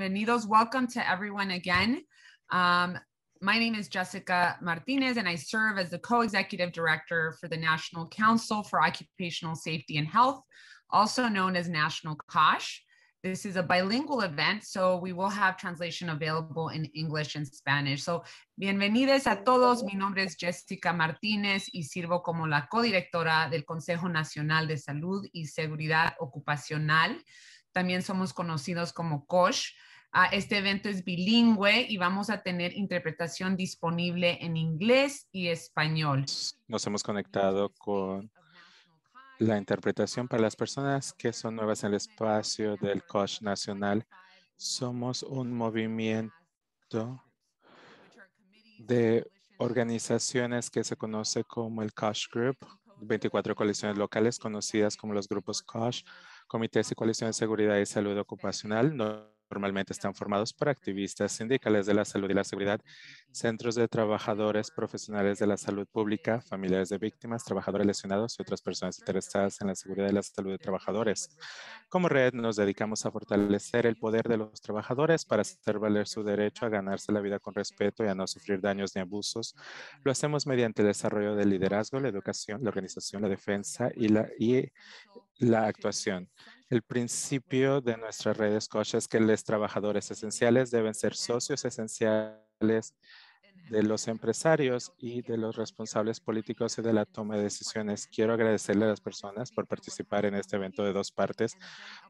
bienvenidos. Welcome to everyone again. Um, my name is Jessica Martinez, and I serve as the co executive director for the National Council for Occupational Safety and Health, also known as National COSH. This is a bilingual event, so we will have translation available in English and Spanish. So, bienvenidos a todos. Mi nombre es Jessica Martínez y sirvo como la codirectora del Consejo Nacional de Salud y Seguridad Ocupacional. También somos conocidos como COSH. este evento es bilingüe y vamos a tener interpretación disponible en inglés y español. Nos hemos conectado con la interpretación para las personas que son nuevas en el espacio del COSH Nacional. Somos un movimiento de organizaciones que se conoce como el COSH Group, 24 coaliciones locales conocidas como los grupos COSH, comités y coaliciones de seguridad y salud ocupacional normalmente están formados por activistas sindicales de la salud y la seguridad, centros de trabajadores profesionales de la salud pública, familiares de víctimas, trabajadores lesionados y otras personas interesadas en la seguridad y la salud de trabajadores. Como red nos dedicamos a fortalecer el poder de los trabajadores para hacer valer su derecho a ganarse la vida con respeto y a no sufrir daños ni abusos. Lo hacemos mediante el desarrollo del liderazgo, la educación, la organización, la defensa y la la actuación. El principio de nuestra red escocia es que los trabajadores esenciales deben ser socios esenciales de los empresarios y de los responsables políticos y de la toma de decisiones. Quiero agradecerle a las personas por participar en este evento de dos partes.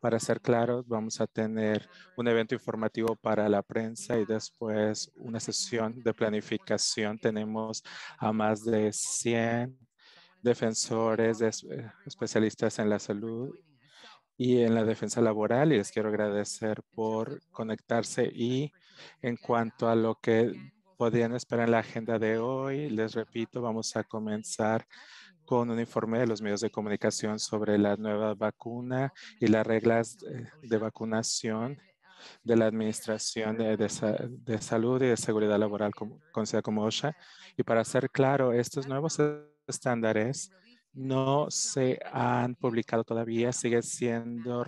Para ser claros, vamos a tener un evento informativo para la prensa y después una sesión de planificación. Tenemos a más de 100 defensores, eh, especialistas en la salud y en la defensa laboral. Y les quiero agradecer por conectarse. Y en cuanto a lo que podían esperar en la agenda de hoy, les repito, vamos a comenzar con un informe de los medios de comunicación sobre la nueva vacuna y las reglas eh, de vacunación de la Administración de, Salud y de Seguridad Laboral, conocida como OSHA. Y para ser claro, estos nuevos estándares no se han publicado todavía, sigue siendo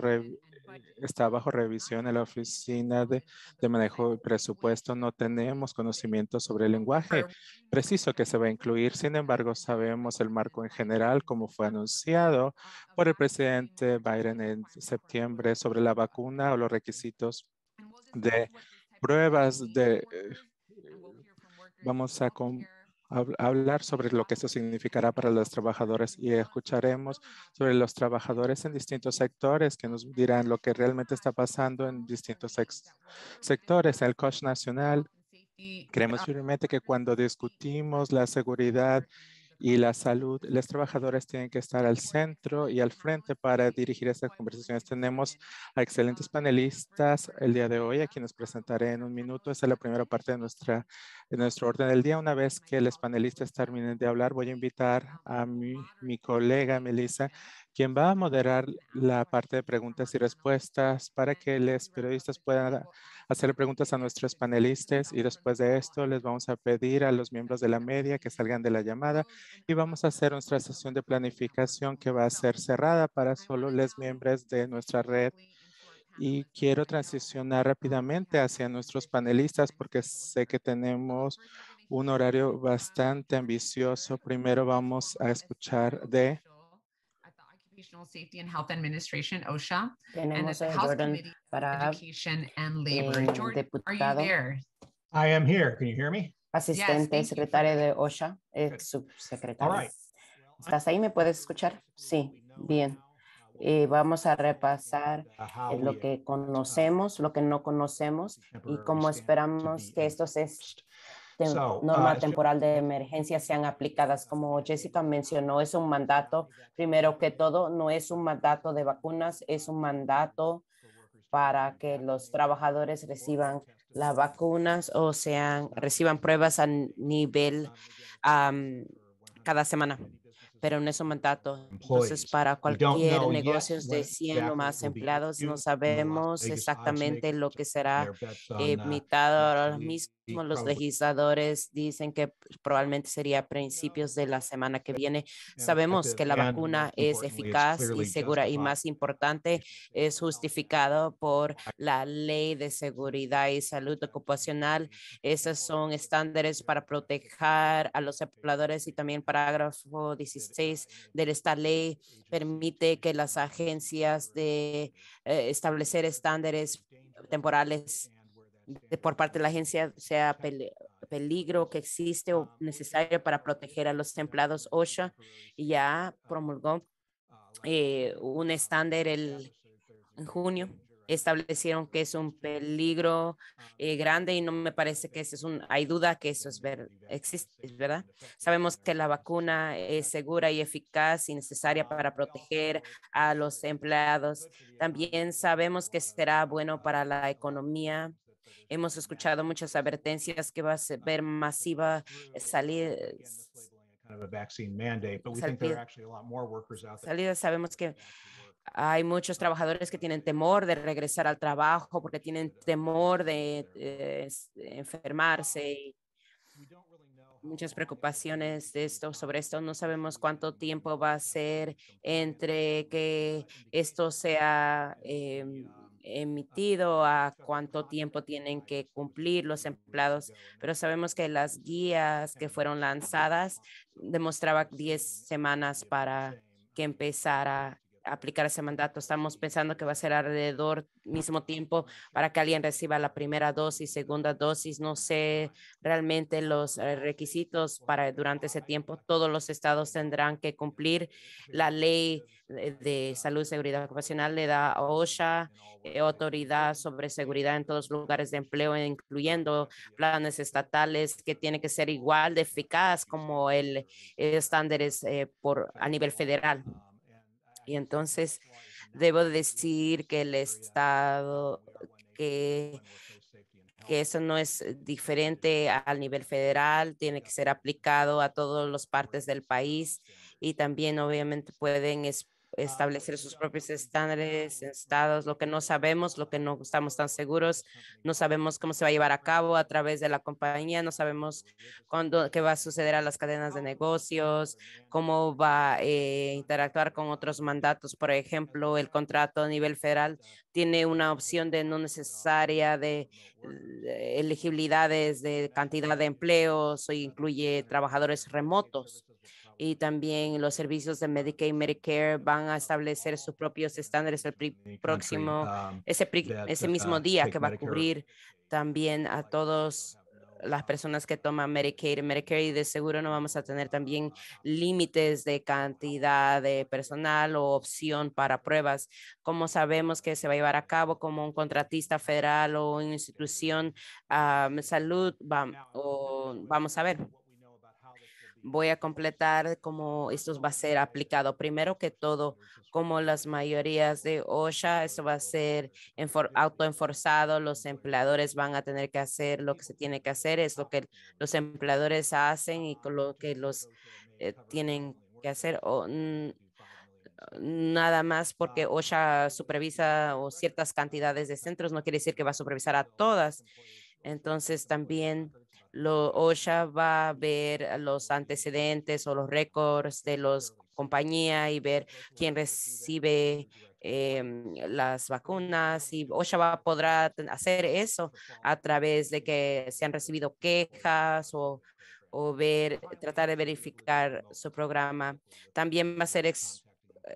está bajo revisión en la Oficina de, Manejo y Presupuesto. No tenemos conocimiento sobre el lenguaje preciso que se va a incluir. Sin embargo, sabemos el marco en general, como fue anunciado por el presidente Biden en septiembre sobre la vacuna o los requisitos de pruebas de... Eh, vamos a hablar sobre lo que esto significará para los trabajadores y escucharemos sobre los trabajadores en distintos sectores que nos dirán lo que realmente está pasando en distintos sectores. El COSH nacional, creemos ah firmemente que cuando discutimos la seguridad y la salud, los trabajadores tienen que estar al centro y al frente para dirigir estas conversaciones. Tenemos a excelentes panelistas el día de hoy, a quienes presentaré en un minuto. Esta es la primera parte de, nuestra, de nuestro orden del día. Una vez que los panelistas terminen de hablar, voy a invitar a mi, mi colega Melissa quien va a moderar la parte de preguntas y respuestas para que los periodistas puedan hacer preguntas a nuestros panelistas y después de esto les vamos a pedir a los miembros de la media que salgan de la llamada y vamos a hacer nuestra sesión de planificación que va a ser cerrada para solo los miembros de nuestra red y quiero transicionar rápidamente hacia nuestros panelistas porque sé que tenemos un horario bastante ambicioso. Primero vamos a escuchar de Occupational Safety and Health Administration, OSHA, and and a House Jordan Committee para Education and Labor. Eh, Jordan, diputado. are you there? I am here. Can you hear me? Asistente yes, secretaria de OSHA, eh, subsecretario. Right. ¿Estás ahí? ¿Me puedes escuchar? Sí, bien. Y eh, vamos a repasar lo que conocemos, lo que no conocemos y como esperamos que esto se de norma ah, temporal de emergencia sean aplicadas. Como Jessica mencionó, es un mandato. Primero que todo, no es un mandato de vacunas, es un mandato para que los trabajadores reciban las vacunas o sean reciban pruebas a nivel cada semana pero no es un mandato. Entonces, para cualquier negocio de 100 o más empleados, no sabemos exactamente lo que será uh, emitido ahora mismo los legisladores dicen que probablemente sería a principios de la semana que viene. Sabemos que la vacuna es eficaz y segura y más importante es justificado por la ley de seguridad y salud ocupacional. Esos son estándares para proteger a los empleadores y también parágrafo 16 de esta ley permite que las agencias de establecer estándares temporales por parte de la agencia sea peligro que existe o necesario para proteger a los empleados OSHA y ya promulgó eh, un estándar el, en junio establecieron que es un peligro eh, grande y no me parece que eso es un, hay duda que eso es, ver, existe, verdad. Sabemos que la vacuna es segura y eficaz y necesaria para proteger a los empleados. También sabemos que será bueno para la economía Hemos escuchado muchas advertencias que va a ser masiva eh, salida. sabemos que hay muchos trabajadores que tienen temor de regresar al trabajo porque tienen temor eh, de, enfermarse. Y muchas preocupaciones de esto, sobre esto. No sabemos cuánto tiempo va a ser entre que esto sea em, emitido, a cuánto tiempo tienen que cumplir los empleados, pero sabemos que las guías que fueron lanzadas demostraba 10 semanas para que empezara aplicar ese mandato. Estamos pensando que va a ser alrededor mismo tiempo para que alguien reciba la primera dosis, segunda dosis. No sé realmente los eh, requisitos para durante ese tiempo. Todos los estados tendrán que cumplir la ley de salud y seguridad ocupacional le da OSHA eh, autoridad sobre seguridad en todos los lugares de empleo, incluyendo planes estatales que tiene que ser igual de eficaz como el eh, estándares por a nivel federal. Y entonces debo decir que el Estado, que, eso no es eh, diferente al nivel federal, tiene que ser aplicado a todas las partes del país y también obviamente pueden Ah, establecer sus propios estándares, estados, lo que no sabemos, lo que no estamos tan seguros, no sabemos cómo se va a llevar a cabo a través de la compañía, no sabemos cuándo, qué va a suceder a las cadenas de negocios, cómo va eh, a interactuar con otros mandatos. Por ejemplo, el contrato a nivel federal tiene una opción de no necesaria de elegibilidades de cantidad de empleos o incluye trabajadores remotos y también los servicios de Medicaid y Medicare van a establecer sus propios estándares el próximo, ese, ese mismo día que va a cubrir también a todos las personas que toman Medicaid, Medicare y de seguro no vamos a tener también límites de cantidad de personal o opción para pruebas. ¿Cómo sabemos que se va a llevar a cabo como un contratista federal o una institución de salud? vamos a ver voy a completar cómo esto va a ser aplicado. Primero que todo, como las mayorías de OSHA, eso va a ser autoenforzado. Los empleadores van a tener que hacer lo que se tiene que hacer, es lo que los empleadores hacen y con lo que los eh, tienen que hacer. nada más porque OSHA supervisa o ciertas cantidades de centros, no quiere decir que va a supervisar a todas. Entonces también lo, OSHA va a ver eh, los antecedentes o los récords de los compañías y ver quién recibe em, las vacunas y OSHA va, podrá hacer eso a través de que se han recibido quejas o, ver, tratar de verificar su programa. También va a hacer eh,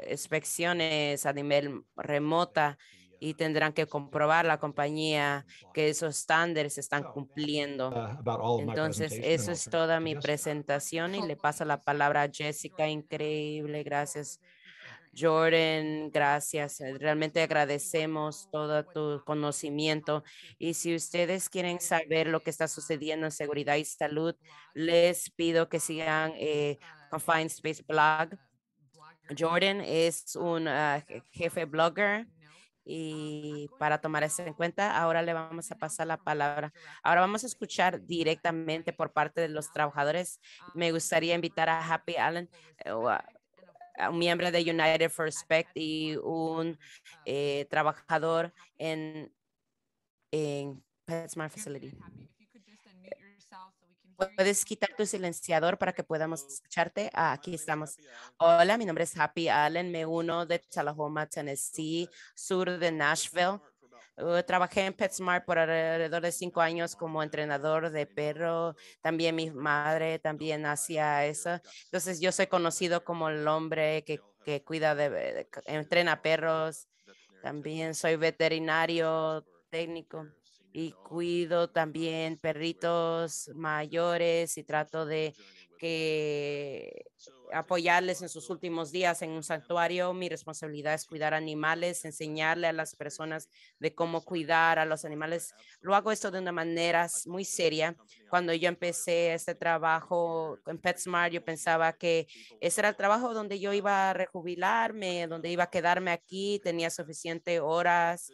inspecciones a nivel remota y tendrán que comprobar la compañía que esos estándares están cumpliendo. Uh, Entonces, eso es toda mi presentación y le paso la palabra a Jessica. Increíble, gracias. Jordan, gracias. Eh, realmente agradecemos todo tu conocimiento. Y si ustedes quieren saber lo que está sucediendo en seguridad y salud, les pido que sigan eh, Confined Space Blog. Jordan es un ah, jefe blogger Ah, y para tomar eso en cuenta, ahora le vamos a pasar la palabra. Ahora vamos a escuchar directamente por parte de los trabajadores. Me gustaría invitar a Happy Allen, eh, un miembro de United for Respect y un eh, trabajador en, en PetSmart Facility. Puedes quitar tu silenciador para que podamos oh, escucharte. aquí estamos. Hola, mi nombre es Happy Allen. Me uno de Tallahoma, Tennessee, sur de Nashville. Uh, trabajé en PetSmart por alrededor de cinco años como entrenador de perro. También mi madre también hacía eso. Entonces yo soy conocido como el hombre que, cuida de, entrena perros. También soy veterinario técnico y cuido también perritos mayores y trato de que apoyarles en sus últimos días en un santuario. Mi responsabilidad es cuidar animales, enseñarle a las personas de cómo cuidar a los animales. Lo hago esto de una manera muy seria. Cuando yo empecé este trabajo en PetSmart, yo pensaba que ese era el trabajo donde yo iba a rejubilarme, donde iba a quedarme aquí, tenía suficiente horas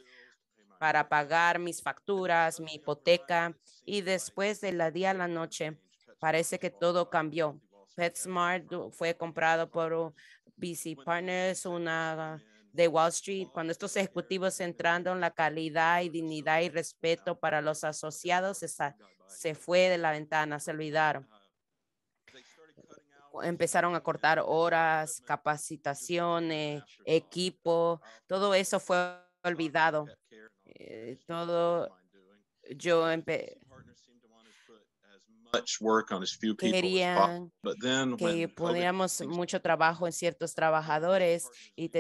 para pagar mis facturas, mi hipoteca y después de la día a la noche parece que todo cambió. PetSmart fue comprado por BC Partners, una de Wall Street, cuando estos ejecutivos entrando en la calidad y dignidad y respeto para los asociados se fue de la ventana, se olvidaron. Empezaron a cortar horas, capacitaciones, equipo, todo eso fue olvidado eh, todo, yo empecé querían que pudiéramos mucho trabajo en ciertos trabajadores y,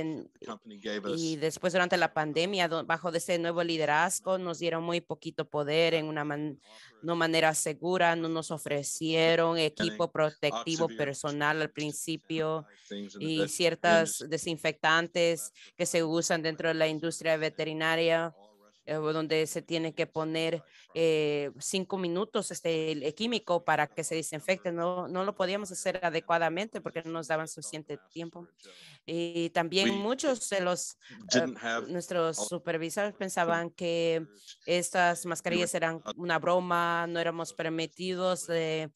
y, después durante la pandemia, bajo de ese nuevo liderazgo, nos dieron muy poquito poder en una no manera segura, no nos ofrecieron equipo protectivo personal al principio y ciertas desinfectantes que se usan dentro de la industria veterinaria eh, donde se tiene que poner eh, cinco minutos este, el químico para que se desinfecte. No, no lo podíamos hacer adecuadamente porque no nos daban suficiente tiempo. Y también muchos de los, eh, nuestros supervisores pensaban que estas mascarillas eran una broma, no éramos permitidos de,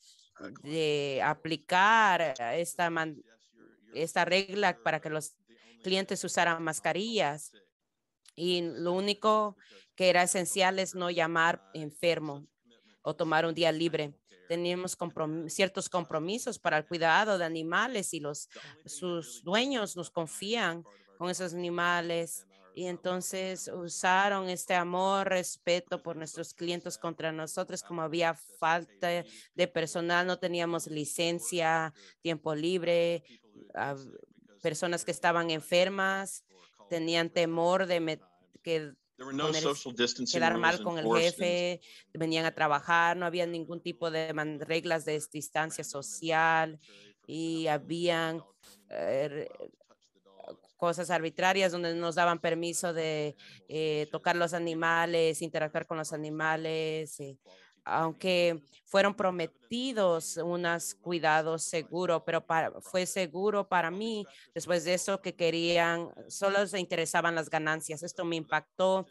aplicar esta, esta regla para que los clientes usaran mascarillas y lo único que era esencial es no llamar enfermo o tomar un día libre. Teníamos ciertos compromisos para el cuidado de animales y los, sus dueños nos confían con esos animales y entonces usaron este amor, respeto por nuestros clientes contra nosotros, como había falta de personal, no teníamos licencia, tiempo libre, ah, personas que estaban enfermas tenían temor de que quedar mal con el jefe, venían a trabajar, no había ningún tipo de reglas de distancia social y habían eh, cosas arbitrarias donde nos daban permiso de eh, tocar los animales, interactuar con los animales. Eh, aunque fueron prometidos unos cuidados seguros, pero para, fue seguro para mí después de eso que querían, solo se interesaban las ganancias. Esto me impactó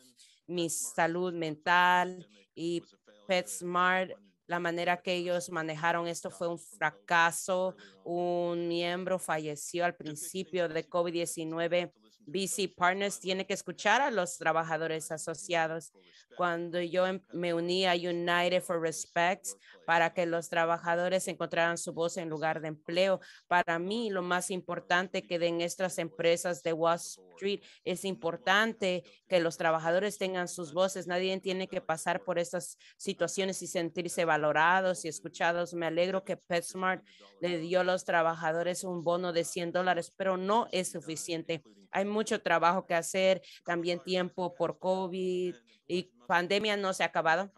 mi salud mental y PetSmart, la manera que ellos manejaron esto fue un fracaso. Un miembro falleció al principio de COVID-19 BC Partners tiene que escuchar a los trabajadores asociados. Cuando yo em, me uní a United for Respect para que los trabajadores encontraran su voz en lugar de empleo, para mí lo más importante que den estas empresas de Wall Street es importante que los trabajadores tengan sus voces. Nadie tiene que pasar por estas situaciones y sentirse valorados y escuchados. Me alegro que PetSmart le dio a los trabajadores un bono de 100 dólares, pero no es suficiente hay mucho trabajo que hacer, también tiempo por COVID y pandemia no se ha acabado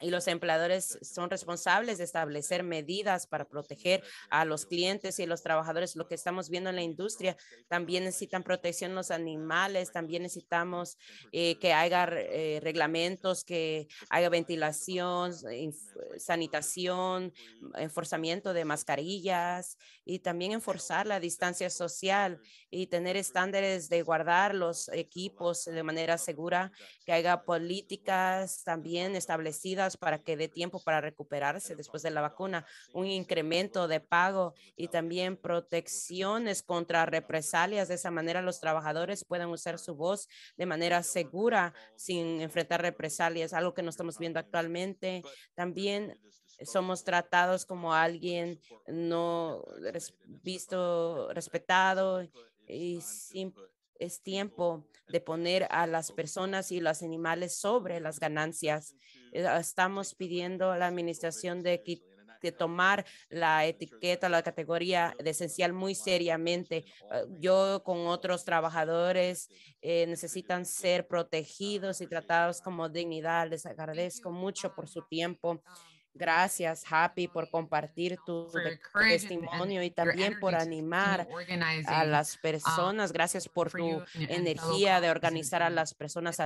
y los empleadores son responsables de establecer medidas para proteger a los clientes y los trabajadores. Lo que estamos viendo en la industria, también necesitan protección los animales, también necesitamos eh, que haya eh, reglamentos, que haya ventilación, sanitación, enforzamiento de mascarillas y también enforzar la distancia social y tener estándares de guardar los equipos de manera segura, que haya políticas también establecidas para que dé tiempo para recuperarse después de la vacuna, un incremento de pago y también protecciones contra represalias. De esa manera los trabajadores puedan usar su voz de manera segura sin enfrentar represalias, algo que no estamos viendo actualmente. También somos tratados como alguien no visto, respetado y es tiempo de poner a las personas y los animales sobre las ganancias. Eh, estamos pidiendo a la administración de de tomar la etiqueta, la categoría de esencial muy seriamente. Eh, yo con otros trabajadores eh, necesitan ser protegidos y tratados como dignidad. Les agradezco mucho por su tiempo. Gracias, Happy, por compartir tu testimonio y también por animar a las personas. Um, Gracias por tu energía de organizar a las personas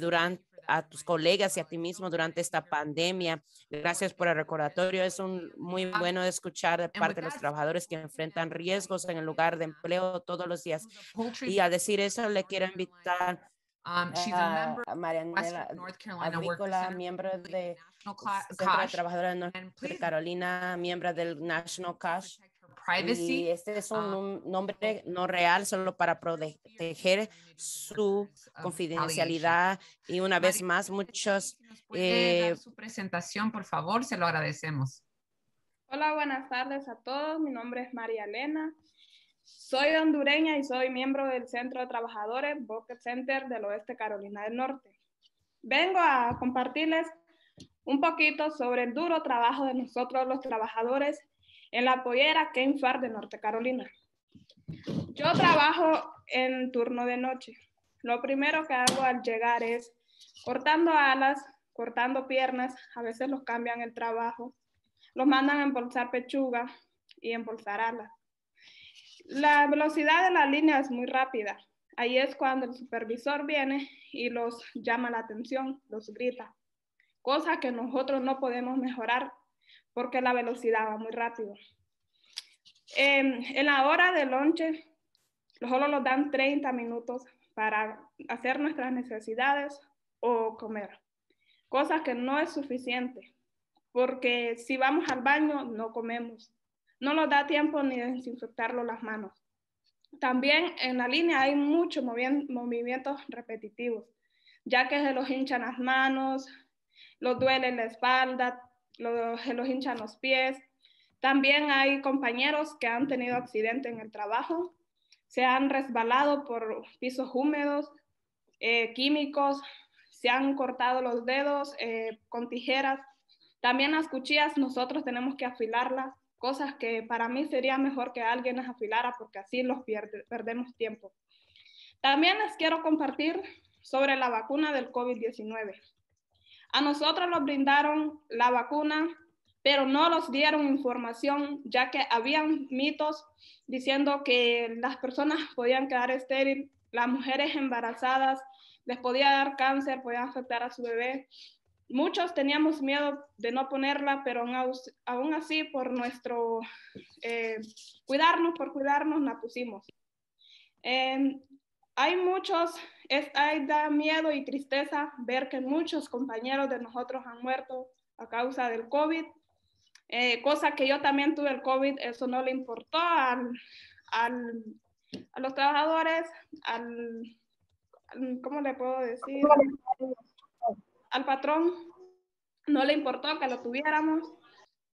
durante a tus colegas y a ti mismo durante esta pandemia. Gracias por el recordatorio. Es un muy bueno escuchar de parte de los trabajadores que enfrentan riesgos en el lugar de empleo todos los días. Y a decir eso, le quiero invitar um, a Mariana miembro de Centro de Trabajadores de Carolina, miembro del National Cash. Y este es un ah, nombre no real solo para proteger su confidencialidad. Y una vez más, muchos... Eh, su presentación, por favor, se lo agradecemos. Hola, buenas tardes a todos. Mi nombre es María Elena. Soy hondureña y soy miembro del Centro de Trabajadores Bucket Center del Oeste Carolina del Norte. Vengo a compartirles un poquito sobre el duro trabajo de nosotros los trabajadores en la pollera Ken de Norte Carolina. Yo trabajo en turno de noche. Lo primero que hago al llegar es cortando alas, cortando piernas, a veces los cambian el trabajo, los mandan a embolsar pechuga y embolsar alas. La velocidad de la línea es muy rápida. Ahí es cuando el supervisor viene y los llama la atención, los grita, cosa que nosotros no podemos mejorar porque la velocidad va muy rápido. Em, en la hora de lonche, solo nos dan 30 minutos para hacer nuestras necesidades o comer, cosa que no es suficiente, porque si vamos al baño no comemos, no nos da tiempo ni de desinfectarlo las manos. También en la línea hay muchos movimientos repetitivos, ya que se los hinchan las manos, los duele la espalda, los, hinchan los pies. También hay compañeros que han tenido accidente en el trabajo, se han resbalado por pisos húmedos, eh, químicos, se han cortado los dedos eh, con tijeras. También las cuchillas nosotros tenemos que afilarlas, cosas que para mí sería mejor que alguien las afilara porque así los perdemos tiempo. También les quiero compartir sobre la vacuna del COVID-19. A nosotros nos brindaron la vacuna, pero no nos dieron información, ya que habían mitos diciendo que las personas podían quedar estériles, las mujeres embarazadas les podía dar cáncer, podían afectar a su bebé. Muchos teníamos miedo de no ponerla, pero aún así, por nuestro eh, cuidarnos, por cuidarnos, la pusimos. Em, hay muchos ahí da miedo y tristeza ver que muchos compañeros de nosotros han muerto a causa del COVID, eh, cosa que yo también tuve el COVID, eso no le importó al, al, a los trabajadores, al, ¿cómo le puedo decir? Al patrón, no le importó que lo tuviéramos,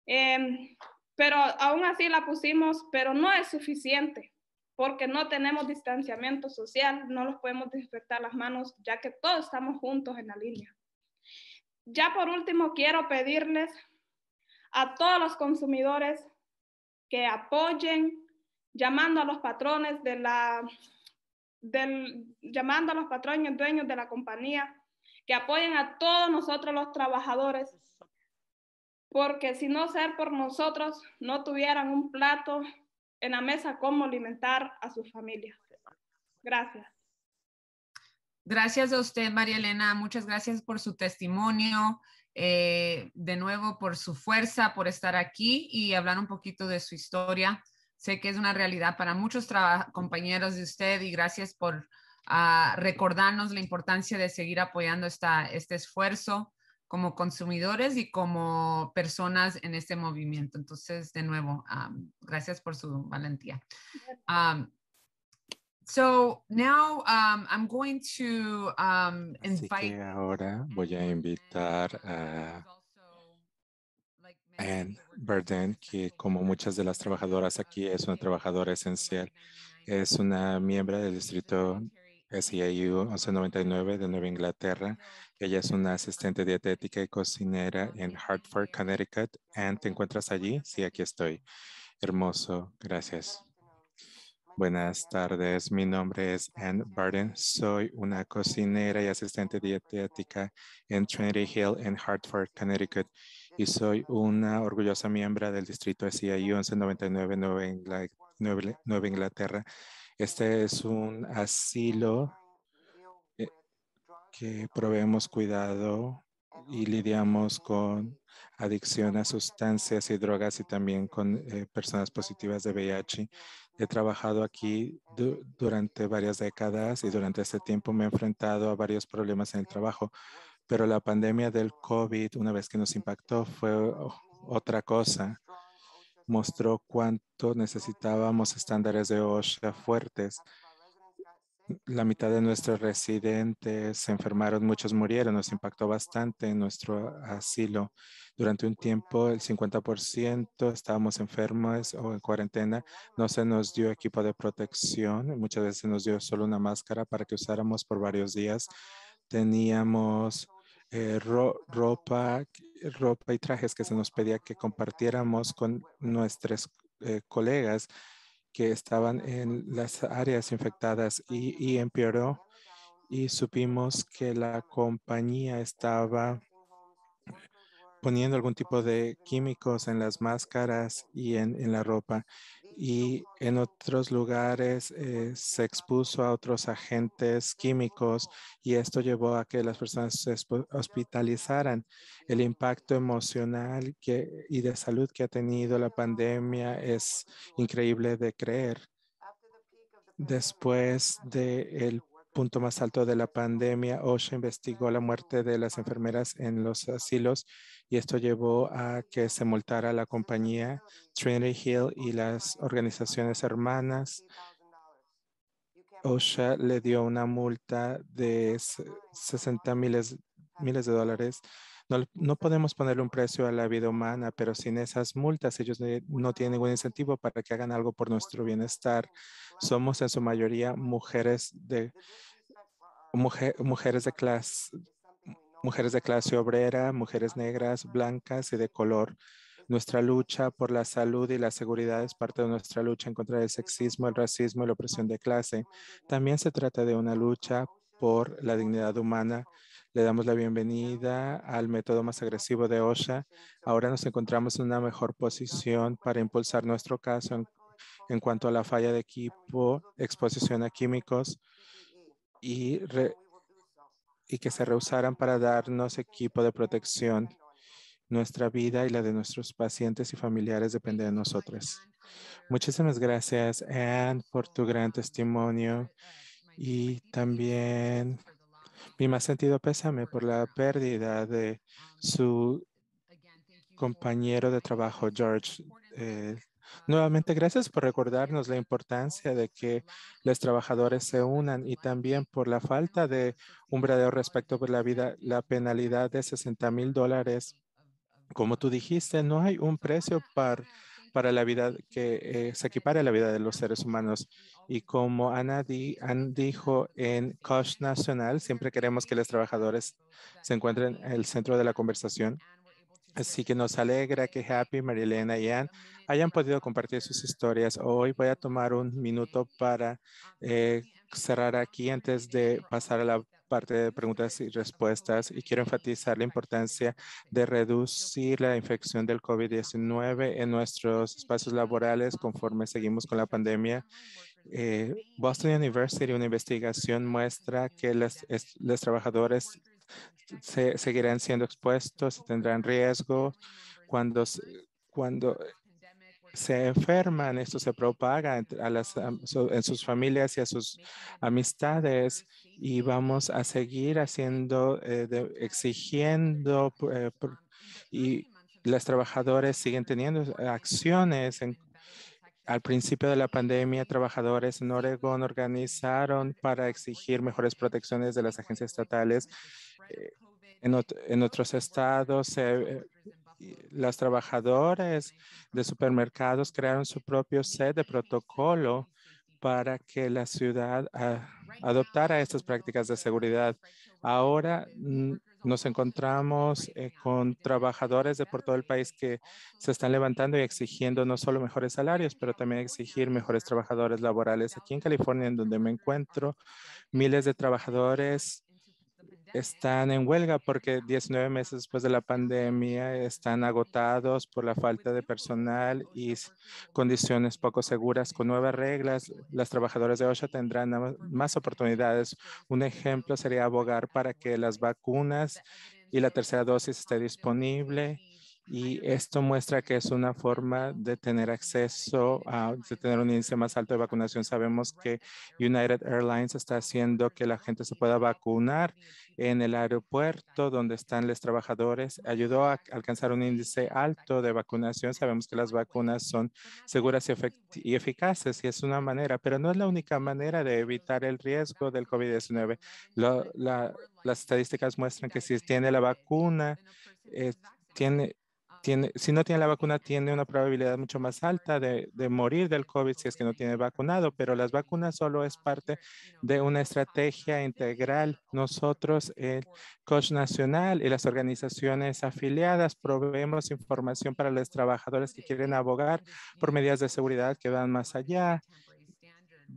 em, pero aún así la pusimos, pero no es suficiente porque no tenemos distanciamiento social, no los podemos desinfectar las manos, ya que todos estamos juntos en la línea. Ya por último, quiero pedirles a todos los consumidores que apoyen, llamando a los patrones de la, del, llamando a los patrones dueños de la compañía, que apoyen a todos nosotros los trabajadores, porque si no ser por nosotros, no tuvieran un plato en la mesa cómo alimentar a su familia. Gracias. Gracias a usted, María Elena. Muchas gracias por su testimonio, eh, de nuevo por su fuerza, por estar aquí y hablar un poquito de su historia. Sé que es una realidad para muchos compañeros de usted y gracias por ah, recordarnos la importancia de seguir apoyando esta, este esfuerzo como consumidores y como personas en este movimiento. Entonces, de nuevo, gracias por su valentía. so now I'm going to ahora voy a invitar a Anne Burden, que como muchas de las trabajadoras aquí es una trabajadora esencial, es una miembro del distrito SIU 1199 de Nueva Inglaterra ella es una asistente dietética y cocinera en Hartford, Connecticut. and ¿te encuentras allí? Sí, aquí estoy. Hermoso, gracias. Buenas tardes, mi nombre es Anne Barden. Soy una cocinera y asistente dietética en Trinity Hill en Hartford, Connecticut. Y soy una orgullosa miembro del distrito C.I.U. 1199 Nueva Inglaterra. Este es un asilo que proveemos cuidado y lidiamos con adicción a sustancias y drogas y también con eh, personas positivas de VIH. He trabajado aquí durante varias décadas y durante este tiempo me he enfrentado a varios problemas en el trabajo, pero la pandemia del COVID, una vez que nos impactó, fue otra cosa. Mostró cuánto necesitábamos estándares de OSHA fuertes la mitad de nuestros residentes se enfermaron, muchos murieron, nos impactó bastante en nuestro asilo. Durante un tiempo, el 50% estábamos enfermos o en cuarentena, no se nos dio equipo de protección, muchas veces nos dio solo una máscara para que usáramos por varios días. Teníamos eh, ropa, ropa y trajes que se nos pedía que compartiéramos con nuestros eh, colegas que estaban en las áreas infectadas y, empeoró y supimos que la compañía estaba poniendo algún tipo de químicos en las máscaras y en, la ropa. Y en otros lugares eh, se expuso a otros agentes químicos y esto llevó a que las personas se hospitalizaran. El impacto emocional que, y de salud que ha tenido la pandemia es increíble de creer después del de punto más alto de la pandemia, OSHA investigó la muerte de las enfermeras en los asilos y esto llevó a que se multara la compañía Trinity Hill y las organizaciones hermanas. OSHA le dio una multa de 60 miles, miles de dólares no, podemos ponerle un precio a la vida humana, pero sin esas multas ellos no tienen ningún incentivo para que hagan algo por nuestro bienestar. Somos en su mayoría mujeres de mujeres de clase mujeres de clase obrera, mujeres negras, blancas y de color. Nuestra lucha por la salud y la seguridad es parte de nuestra lucha en contra del sexismo, el racismo y la opresión de clase. También se trata de una lucha por la dignidad humana le damos la bienvenida al método más agresivo de OSHA. Ahora nos encontramos en una mejor posición para impulsar nuestro caso en, cuanto a la falla de equipo, exposición a químicos y, y que se rehusaran para darnos equipo de protección. Nuestra vida y la de nuestros pacientes y familiares depende de nosotros. Muchísimas gracias, Anne, por tu gran testimonio y también mi más sentido pésame por la pérdida de su compañero de trabajo, George. Eh, nuevamente, gracias por recordarnos la importancia de que los trabajadores se unan y también por la falta de un verdadero respeto por la vida, la penalidad de 60 mil dólares. Como tú dijiste, no hay un precio para para la vida, que eh, se equipare a la vida de los seres humanos. Y como Ana di, dijo en COSH Nacional, siempre queremos que los trabajadores se encuentren en el centro de la conversación. Así que nos alegra que Happy, Marilena y Ann hayan podido compartir sus historias. Hoy voy a tomar un minuto para eh, cerrar aquí antes de pasar a la parte de preguntas y respuestas y quiero enfatizar la importancia de reducir la infección del COVID-19 en nuestros espacios laborales conforme seguimos con la pandemia. Eh, Boston University, una investigación muestra que los, los trabajadores seguirán siendo expuestos, tendrán riesgo cuando, cuando se enferman, esto se propaga a las, en sus familias y a sus amistades y vamos a seguir haciendo, eh, exigiendo eh, y los trabajadores siguen teniendo acciones al principio de la pandemia, trabajadores en Oregón organizaron para exigir mejores protecciones de las agencias estatales. Eh, en, en, otros estados se las trabajadoras de supermercados crearon su propio set de protocolo para que la ciudad ah, adoptara estas prácticas de seguridad. Ahora mm, nos encontramos eh, con trabajadores de por todo el país que se están levantando y exigiendo no solo mejores salarios, pero también exigir mejores trabajadores laborales. Aquí en California, en donde me encuentro, miles de trabajadores pues, están en huelga porque 19 meses después de la pandemia están agotados por la pues, falta de pues, personal y condiciones poco seguras. Con nuevas reglas, las trabajadoras de OSHA tendrán más oportunidades. Un ejemplo sería abogar para que las vacunas y la tercera dosis esté disponible y esto muestra que es una forma de tener acceso, a, de tener un índice más alto de vacunación. Sabemos que United Airlines está haciendo que la gente se pueda vacunar en el aeropuerto donde están los trabajadores. Ayudó a alcanzar un índice alto de vacunación. Sabemos que las vacunas son seguras y, eficaces y es una manera, pero no es la única manera de evitar el riesgo del COVID-19. las estadísticas muestran que si tiene la vacuna, eh, tiene, si no tiene la vacuna, tiene una probabilidad mucho más alta de, de, morir del COVID si es que no tiene vacunado, pero las vacunas solo es parte de una estrategia integral. Nosotros, el Coach Nacional y las organizaciones afiliadas, proveemos información para los trabajadores que quieren abogar por medidas de seguridad que van más allá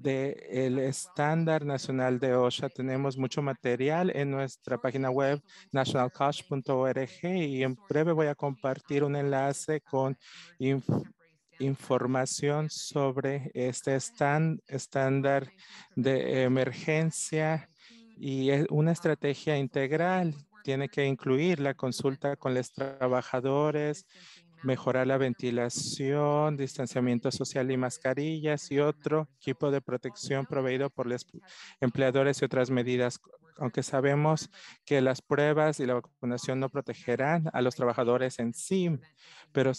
del estándar nacional de OSHA. Tenemos mucho material en nuestra página web nationalcosh.org y en breve voy a compartir un enlace con información sobre este estándar de emergencia y una estrategia integral tiene que incluir la consulta con los trabajadores mejorar la ventilación, distanciamiento social y mascarillas y otro equipo de protección proveído por los empleadores y otras medidas, aunque sabemos que las pruebas y la vacunación no protegerán a los trabajadores en sí, pero,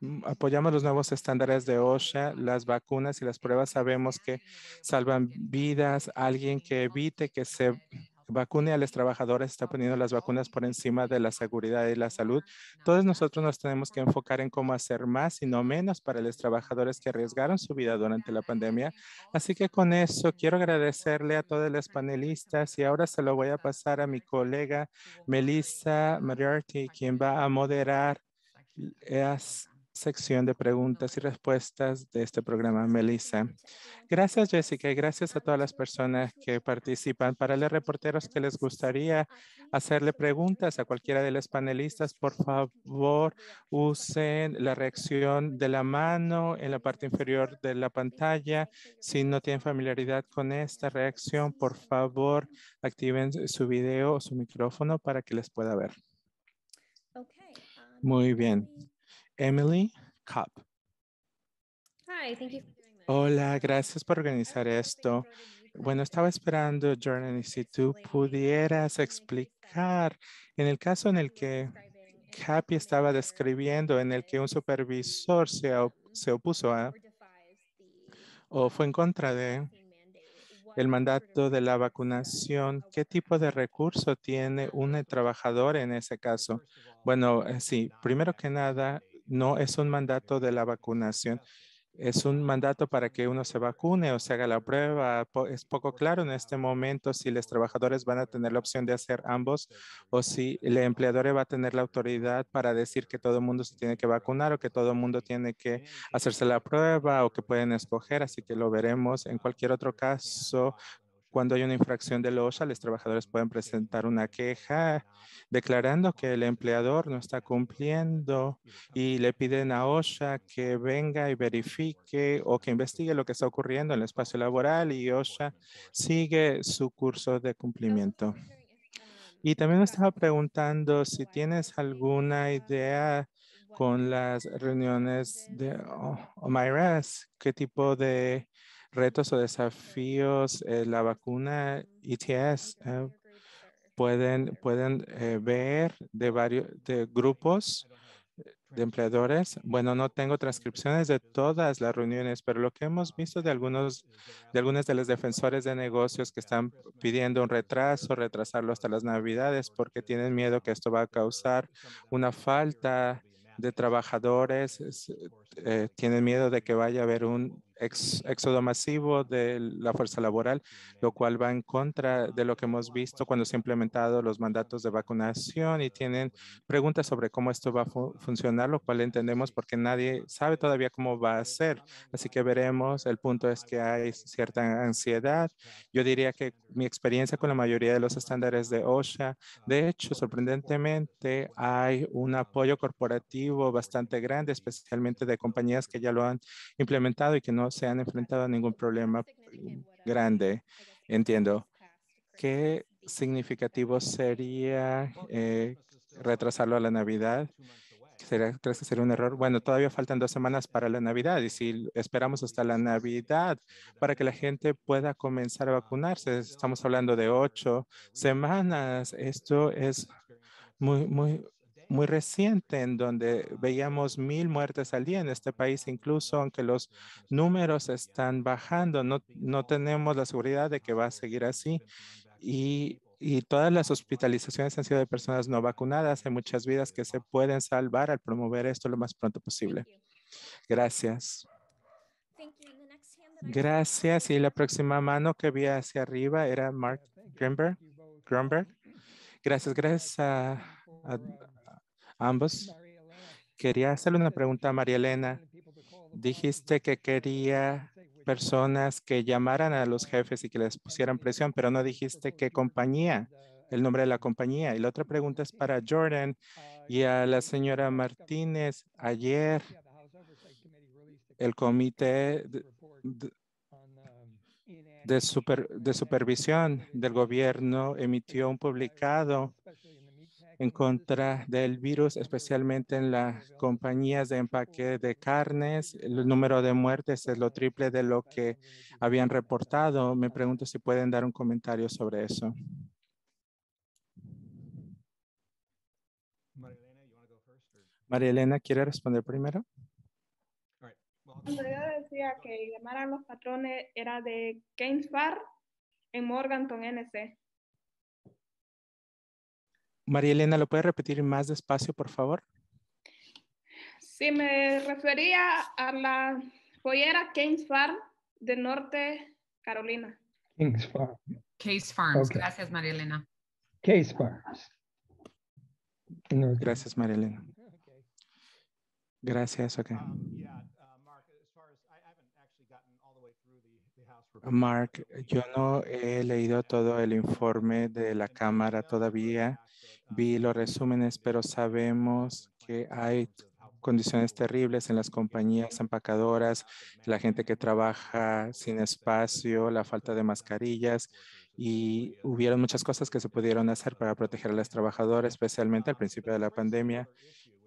mm, apoyamos los nuevos estándares de OSHA, las vacunas y las pruebas sabemos que salvan vidas, alguien que evite que se vacune a los trabajadores, está poniendo las vacunas por encima de la seguridad y la salud. Todos nosotros nos tenemos que enfocar en cómo hacer más y no menos para los trabajadores que arriesgaron su vida durante la pandemia. Así que con eso quiero agradecerle a todos los panelistas y ahora se lo voy a pasar a mi colega Melissa Mariarty, quien va a moderar las sección de preguntas y respuestas de este programa, Melissa. Gracias, Jessica, y gracias a todas las personas que participan. Para los reporteros que les gustaría hacerle preguntas a cualquiera de los panelistas, por favor, usen la reacción de la mano en la parte inferior de la pantalla. Si no tienen familiaridad con esta reacción, por favor, activen su video o su micrófono para que les pueda ver. Ah, Muy bien. Emily Cup. Hola, gracias por organizar esto. Bueno, estaba esperando, Jordan, si tú pudieras explicar en el caso en el que Happy estaba describiendo, en el que un supervisor se, um, se opuso a o fue en contra de el mandato de la vacunación, ¿qué tipo de recurso tiene un trabajador en ese caso? Bueno, eh, sí, primero que nada, no es un mandato de la vacunación. Es un mandato para que uno se vacune o se haga la prueba. Es poco claro en este momento si los trabajadores van a tener la opción de hacer ambos o si el empleador va a tener la autoridad para decir que todo el mundo se tiene que vacunar o que todo el mundo tiene que hacerse la prueba o que pueden escoger. Así que lo veremos. En cualquier otro caso, cuando hay una infracción de OSHA, los trabajadores pueden presentar una queja declarando que el empleador no está cumpliendo y le piden a OSHA que venga y verifique o que investigue lo que está ocurriendo en el espacio laboral y OSHA sigue su curso de cumplimiento. Y también me estaba preguntando si tienes alguna idea con las reuniones de OMIRAS, qué tipo de retos o desafíos, eh, la vacuna ETS eh, pueden, pueden eh, ver de varios de grupos de empleadores. Bueno, no tengo transcripciones de todas las reuniones, pero lo que hemos visto de algunos de algunas de los defensores de negocios que están pidiendo un retraso, retrasarlo hasta las Navidades porque tienen miedo que esto va a causar una falta de trabajadores, tienen miedo de que vaya a haber un ex, éxodo masivo de la fuerza laboral, lo cual va en contra de lo que hemos visto cuando se han implementado los mandatos de vacunación y tienen preguntas sobre cómo esto va a funcionar, lo cual entendemos porque nadie sabe todavía cómo va a ser. Así que veremos. El punto es que hay cierta ansiedad. Yo diría que mi experiencia con la mayoría de los estándares de OSHA, de hecho, sorprendentemente, hay un apoyo corporativo bastante grande, especialmente de compañías que ya lo han implementado y que no se han enfrentado a ningún problema grande. Entiendo. ¿Qué significativo sería eh, retrasarlo a la Navidad? será ¿Crees que sería un error? Bueno, todavía faltan dos semanas para la Navidad y si esperamos hasta la Navidad para que la gente pueda comenzar a vacunarse, estamos hablando de ocho semanas. Esto es muy, muy, muy reciente en donde veíamos mil muertes al día en este país, incluso aunque los números están bajando, no, no tenemos la seguridad de que va a seguir así. Y, y todas las hospitalizaciones han sido de personas no vacunadas. Hay muchas vidas que se pueden salvar al promover esto lo más pronto posible. Gracias. Gracias. Y la próxima mano que vi hacia arriba era Mark Grumberg. Gracias, gracias a, ambos. Quería hacerle una pregunta a María Elena. Dijiste que quería personas que llamaran a los jefes y que les pusieran presión, pero no dijiste qué compañía, el nombre de la compañía. Y la otra pregunta es para Jordan uh, y a la señora Martínez. Ayer el comité de, de um, supervisión del gobierno emitió un publicado en contra del virus, especialmente en las compañías de empaque de carnes. El número de muertes es lo triple de lo que habían reportado. Me pregunto si pueden dar un comentario sobre eso. María Elena, ¿quiere responder primero? Cuando yo decía que llamar a los patrones era de Gaines en Morganton, NC. María Elena, ¿lo puede repetir más despacio, por favor? Sí, me refería a la joyera Keynes Farm de Norte Carolina. Keynes Farm. Farms. Gracias, María Elena. Case Farms. Gracias, María Elena. Gracias, ok. Mark, yo no he leído todo el informe de la Cámara todavía Vi los resúmenes, pero sabemos que hay condiciones terribles en las compañías empacadoras, la gente que trabaja sin espacio, la falta de mascarillas y hubieron muchas cosas que se pudieron hacer para proteger a las trabajadoras, especialmente al principio de la pandemia.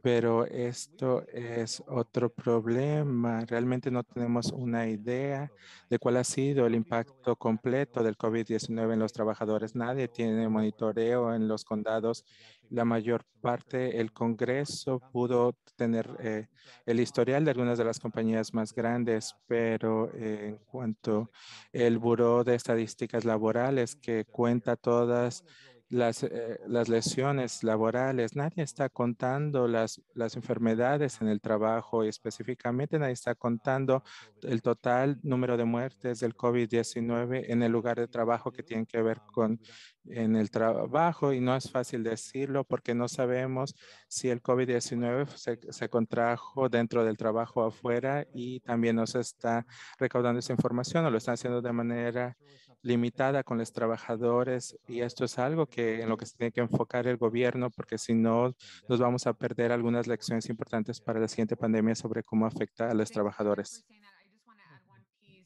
Pero esto es otro problema. Realmente no tenemos una idea de cuál ha sido el impacto completo del COVID-19 en los trabajadores. Nadie tiene monitoreo en los condados. La mayor parte, el Congreso pudo tener eh, el historial de algunas de las compañías más grandes, pero eh, en cuanto el Buró de Estadísticas Laborales, que cuenta todas eh, las, lesiones laborales, nadie está contando las, las enfermedades en el trabajo y específicamente nadie está contando el total número de muertes del COVID-19 en el lugar de trabajo que tienen que ver con en el trabajo y no es fácil decirlo porque no sabemos si el COVID-19 se, contrajo dentro del trabajo afuera y también no se está recaudando esa información o lo están haciendo de manera limitada con los trabajadores y esto es algo que en lo que se tiene que enfocar el gobierno, porque si no, nos vamos a perder algunas lecciones importantes para la siguiente pandemia sobre cómo afecta a los trabajadores. Um,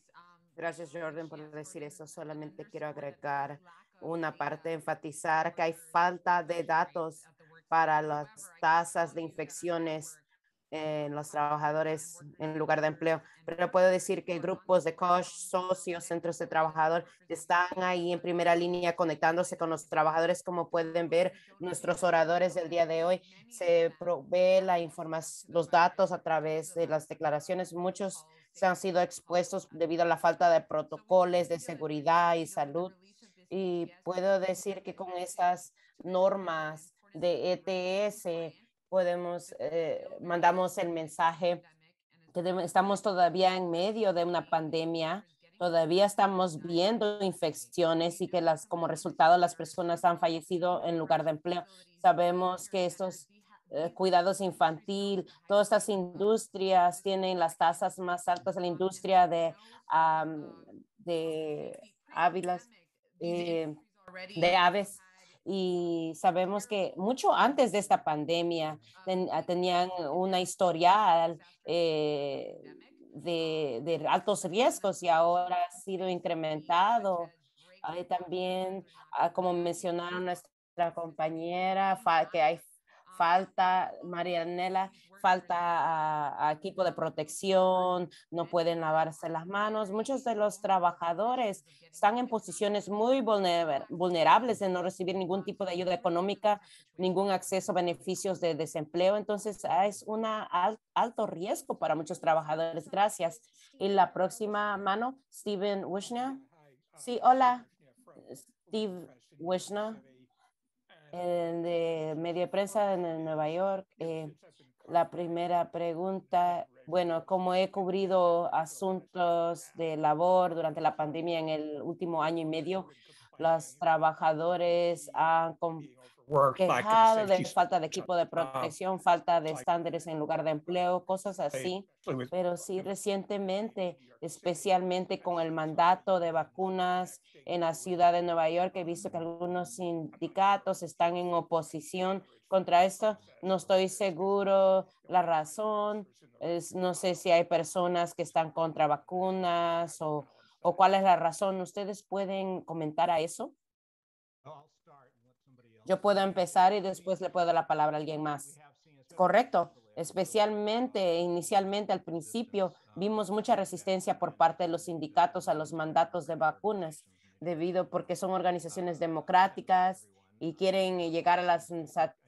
Gracias, Jordan, por decir eso. Solamente quiero agregar una parte, enfatizar que hay falta de datos para las tasas de infecciones en eh, los trabajadores en lugar de empleo. Pero puedo decir que grupos de coach, socios, centros de trabajador están ahí en primera línea conectándose con los trabajadores. Como pueden ver, nuestros oradores del día de hoy se provee la información, los datos a través de las declaraciones. Muchos se han sido expuestos debido a la falta de protocolos de seguridad y salud. Y puedo decir que con estas normas de ETS, podemos, eh, mandamos el mensaje que estamos todavía en medio de una pandemia, todavía estamos viendo infecciones y que las, como resultado las personas han fallecido en lugar de empleo. Sabemos que estos eh, cuidados infantil, todas estas industrias tienen las tasas más altas en la industria de, de ávilas, eh, de aves y sabemos que mucho antes de esta pandemia ah, ah, tenían una historial eh, de, altos riesgos y ahora ha sido incrementado. también, ah, como mencionaron nuestra compañera, que hay falta, Marianela, falta equipo de protección, no pueden lavarse las manos. Muchos de los trabajadores están en posiciones muy vulnerables de no recibir ningún tipo de ayuda económica, ningún acceso a beneficios de desempleo. Entonces, ah, es un alto riesgo para muchos trabajadores. Gracias. Y la próxima mano, Steven Wishner. Sí, hola. Steve Wishner en, de media prensa en Nueva York. Eh, la primera pregunta, bueno, como he cubrido asuntos de labor durante la pandemia en el último año y medio, los trabajadores han Quejado de falta de equipo de protección, falta de estándares en lugar de empleo, cosas así. Pero sí, recientemente, especialmente con el mandato de vacunas en la ciudad de Nueva York, he visto que algunos sindicatos están en oposición contra esto. No estoy seguro la razón. no sé si hay personas que están contra vacunas o, o cuál es la razón. ¿Ustedes pueden comentar a eso? Yo puedo empezar y después le puedo dar la palabra a alguien más. Correcto. Especialmente inicialmente al principio vimos mucha resistencia por parte de los sindicatos a los mandatos de vacunas, debido porque son organizaciones democráticas y quieren llegar a las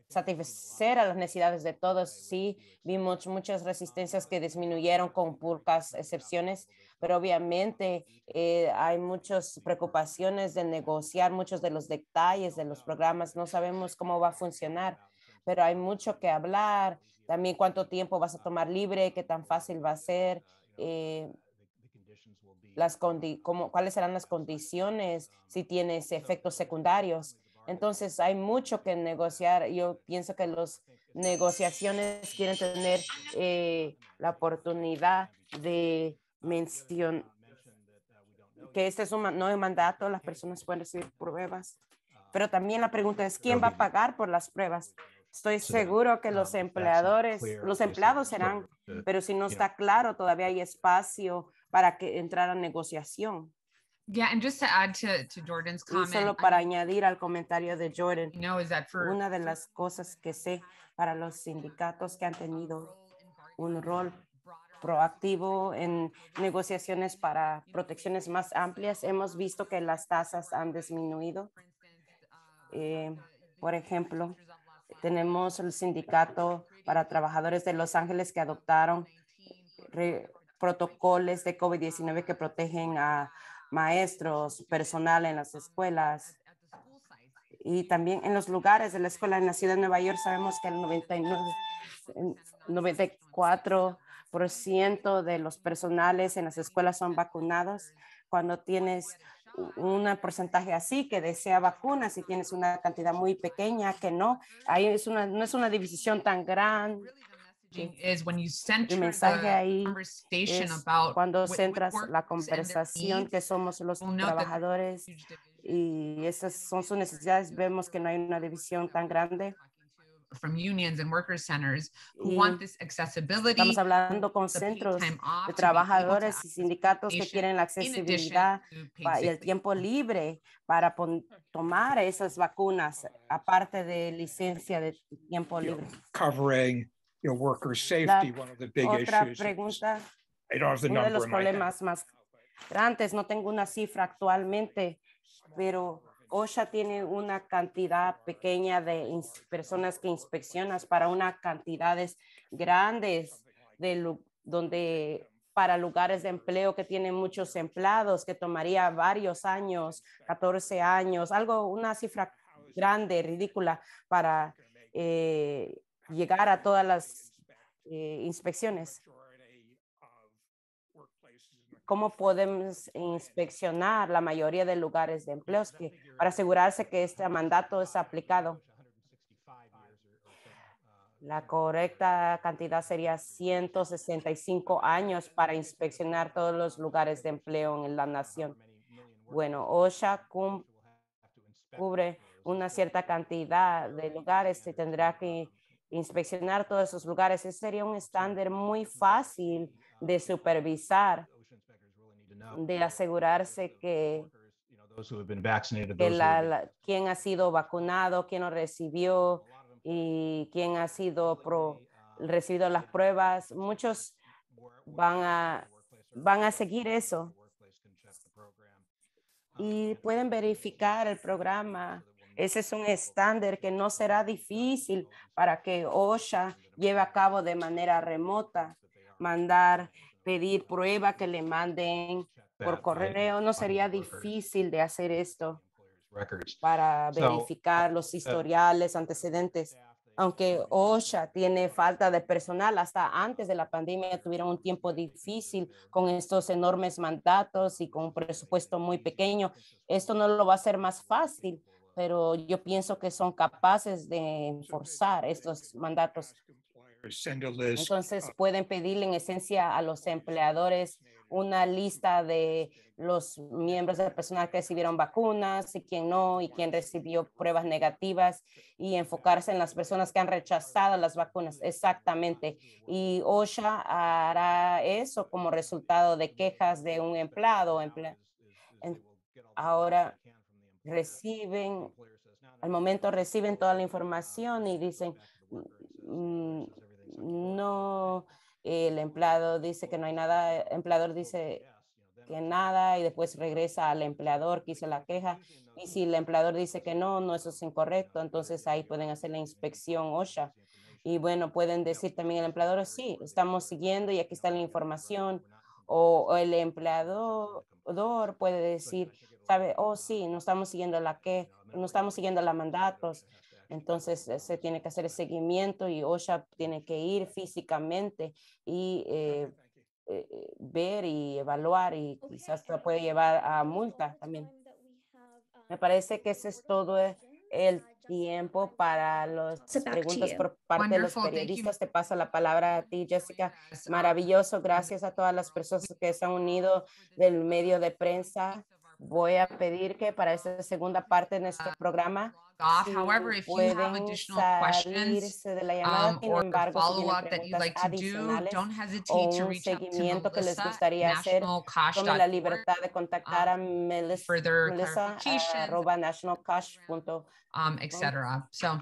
satisfacer a las necesidades de todos. Sí, vimos muchas resistencias que disminuyeron con pocas excepciones pero obviamente eh, hay muchas preocupaciones de negociar muchos de los detalles de los programas, no sabemos cómo va a funcionar, pero hay mucho que hablar, también cuánto tiempo vas a tomar libre, qué tan fácil va a ser. Eh, las como, cuáles serán las condiciones si tienes efectos secundarios. Entonces hay mucho que negociar. Yo pienso que las negociaciones quieren tener eh, la oportunidad de Mención uh, que este es un, no mandato, las personas pueden recibir pruebas, pero también la pregunta es, ¿quién va a pagar por las pruebas? Estoy seguro que um, los empleadores, los empleados serán, pero si no está claro, todavía hay espacio para que entrar a negociación. to, Jordan's comment, y solo para añadir al comentario de Jordan, una de las cosas que sé para los sindicatos que han tenido un rol proactivo en negociaciones para protecciones más amplias. Hemos visto que las tasas han disminuido. Eh, por ejemplo, tenemos el sindicato para trabajadores de Los Ángeles que adoptaron protocolos de COVID-19 que protegen a maestros, personal en las escuelas y también en los lugares de la escuela en la ciudad de Nueva York sabemos que el 99, 94 por ciento de los personales en las escuelas son vacunados. Cuando tienes un porcentaje así que desea vacunas y tienes una cantidad muy pequeña que no, ahí es una, no es una división tan grande. El mensaje ahí es cuando centras la conversación que somos los trabajadores y esas son sus necesidades, vemos que no hay una división tan grande from unions and workers centers who want this accessibility. Estamos hablando con centros de trabajadores y sindicatos que quieren la accesibilidad y el tiempo libre para tomar esas vacunas, aparte de licencia de tiempo libre. Covering your workers' safety, one of the big otra issues. Pregunta, I the uno de los problemas más grandes, no tengo una cifra actualmente, pero OSHA tiene una cantidad pequeña de personas que inspeccionas para unas cantidades grandes de donde para lugares de empleo que tienen muchos empleados, que tomaría varios años, 14 años, algo, una cifra grande, ridícula, para eh, llegar a todas las eh, inspecciones cómo podemos inspeccionar la mayoría de lugares de empleos para asegurarse que este mandato es aplicado. La correcta cantidad sería 165 años para inspeccionar todos los lugares de empleo en la nación. Bueno, OSHA cubre una cierta cantidad de lugares y tendrá que inspeccionar todos esos lugares. Ese sería un estándar muy fácil de supervisar de asegurarse que, quien ha sido vacunado, quién lo recibió y quién ha sido pro, uh, recibido las pruebas. Muchos van a, van a seguir eso um, y pueden verificar el programa. Ese es un estándar que no será difícil para que OSHA lleve a cabo de manera remota, mandar pedir prueba que le manden por correo. No sería difícil de hacer esto para uh, verificar los uh, historiales, antecedentes. Aunque OSHA tiene falta de personal, hasta antes de la pandemia tuvieron un tiempo difícil con estos enormes mandatos y con un presupuesto muy pequeño. Esto no lo va a hacer más fácil, pero yo pienso que son capaces de forzar estos mandatos. Entonces pueden pedirle en esencia a los empleadores una lista de los miembros del personal que recibieron vacunas y quién no y quién recibió pruebas negativas y enfocarse en las personas que han rechazado las vacunas. Exactamente. Y OSHA hará eso como resultado de quejas de un empleado. Ahora reciben, al momento reciben toda la información y dicen, mm, mm, no, el empleado dice que no hay nada, el empleador dice que nada y después regresa al empleador que hizo la queja y si el empleador dice que no, no, eso es incorrecto, entonces ahí pueden hacer la inspección OSHA y bueno, pueden decir también el empleador, sí, estamos siguiendo y aquí está la información o, el empleador puede decir, sabe, oh sí, no estamos siguiendo la que, no estamos siguiendo los mandatos, entonces eh, se tiene que hacer el seguimiento y OSHA tiene que ir físicamente y ah, eh, eh, ver y evaluar y quizás lo puede llevar a multa también. Ah, Me parece que ese es todo el ah, tiempo para las preguntas por parte de los periodistas. Te paso la palabra a ti, Jessica. Maravilloso. Gracias a todas las personas que se han unido del medio de prensa. Voy a pedir que para esta segunda parte de nuestro programa stop. However, if you have additional questions um, or follow-up that you'd like to do, don't hesitate to reach out to Melissa nationalcosh.org um, further ah, clarification, um, etc. So